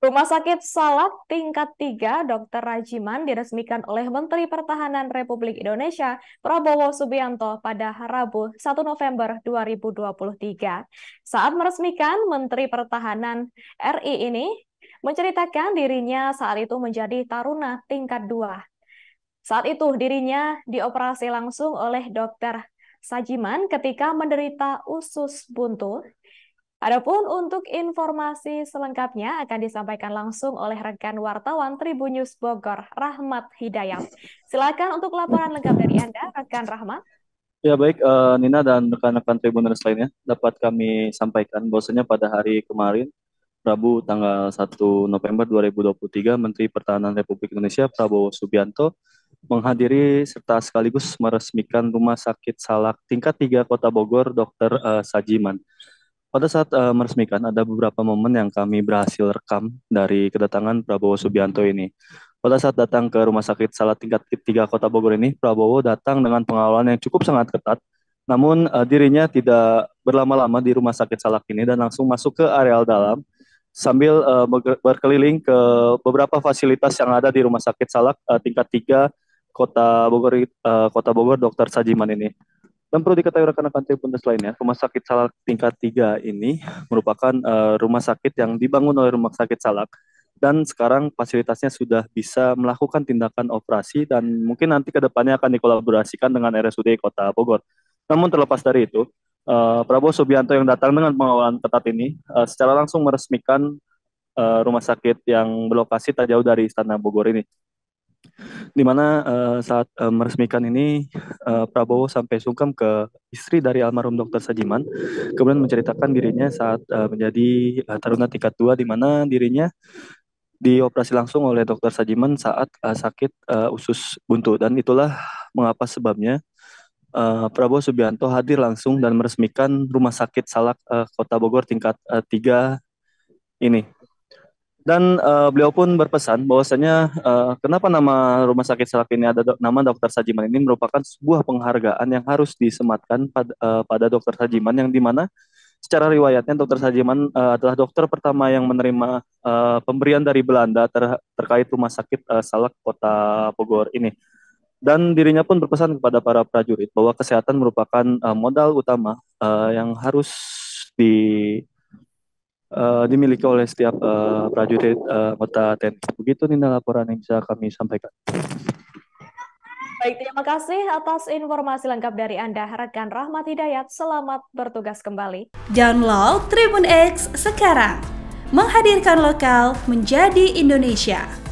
Rumah Sakit Salak tingkat 3 Dr. Rajiman diresmikan oleh Menteri Pertahanan Republik Indonesia Prabowo Subianto pada Rabu 1 November 2023. Saat meresmikan Menteri Pertahanan RI ini menceritakan dirinya saat itu menjadi taruna tingkat 2. Saat itu dirinya dioperasi langsung oleh Dr. Sajiman ketika menderita usus buntu Adapun untuk informasi selengkapnya akan disampaikan langsung oleh rekan wartawan Tribun News Bogor, Rahmat Hidayat. Silakan untuk laporan lengkap dari Anda, rekan Rahmat. Ya baik, uh, Nina dan rekan-rekan Tribun News lainnya dapat kami sampaikan bahwasanya pada hari kemarin, Rabu tanggal 1 November 2023, Menteri Pertahanan Republik Indonesia Prabowo Subianto menghadiri serta sekaligus meresmikan Rumah Sakit Salak tingkat 3 Kota Bogor, Dr. Uh, eh, Sajiman. Pada saat uh, meresmikan, ada beberapa momen yang kami berhasil rekam dari kedatangan Prabowo Subianto ini. Pada saat datang ke Rumah Sakit Salah Tingkat Ketiga Kota Bogor ini, Prabowo datang dengan pengawalan yang cukup sangat ketat. Namun uh, dirinya tidak berlama-lama di Rumah Sakit Salak ini dan langsung masuk ke areal dalam sambil uh, berkeliling ke beberapa fasilitas yang ada di Rumah Sakit Salak uh, tingkat Tiga Kota Bogor uh, Kota Bogor Dr. Sajiman ini. Dan perlu diketahui rekan-rekan Tribuners lainnya, Rumah Sakit Salak tingkat 3 ini merupakan uh, rumah sakit yang dibangun oleh Rumah Sakit Salak dan sekarang fasilitasnya sudah bisa melakukan tindakan operasi dan mungkin nanti ke depannya akan dikolaborasikan dengan RSUD Kota Bogor. Namun terlepas dari itu, uh, Prabowo Subianto yang datang dengan pengawalan ketat ini uh, secara langsung meresmikan uh, rumah sakit yang berlokasi tak jauh dari Istana Bogor ini di mana uh, saat uh, meresmikan ini uh, Prabowo sampai sungkem ke istri dari almarhum Dr. Sajiman, kemudian menceritakan dirinya saat uh, menjadi uh, taruna tingkat dua di mana dirinya dioperasi langsung oleh Dr. Sajiman saat uh, sakit uh, usus buntu dan itulah mengapa sebabnya uh, Prabowo Subianto hadir langsung dan meresmikan Rumah Sakit Salak uh, Kota Bogor tingkat uh, 3 ini. Dan uh, beliau pun berpesan bahwasanya uh, kenapa nama rumah sakit Salak ini ada do nama Dokter Sajiman ini merupakan sebuah penghargaan yang harus disematkan pada, uh, eh, pada Dokter Sajiman yang dimana secara riwayatnya Dokter Sajiman uh, adalah dokter pertama yang menerima uh, pemberian dari Belanda ter terkait rumah sakit uh, Salak Kota Bogor ini. Dan dirinya pun berpesan kepada para prajurit bahwa kesehatan merupakan uh, modal utama uh, yang harus di uh, dimiliki oleh setiap uh, prajurit uh, anggota TNI. Begitu Nina laporan yang bisa kami sampaikan. Baik, terima kasih atas informasi lengkap dari Anda, rekan Rahmat Hidayat. Selamat bertugas kembali. Download Tribun X sekarang. Menghadirkan lokal menjadi Indonesia.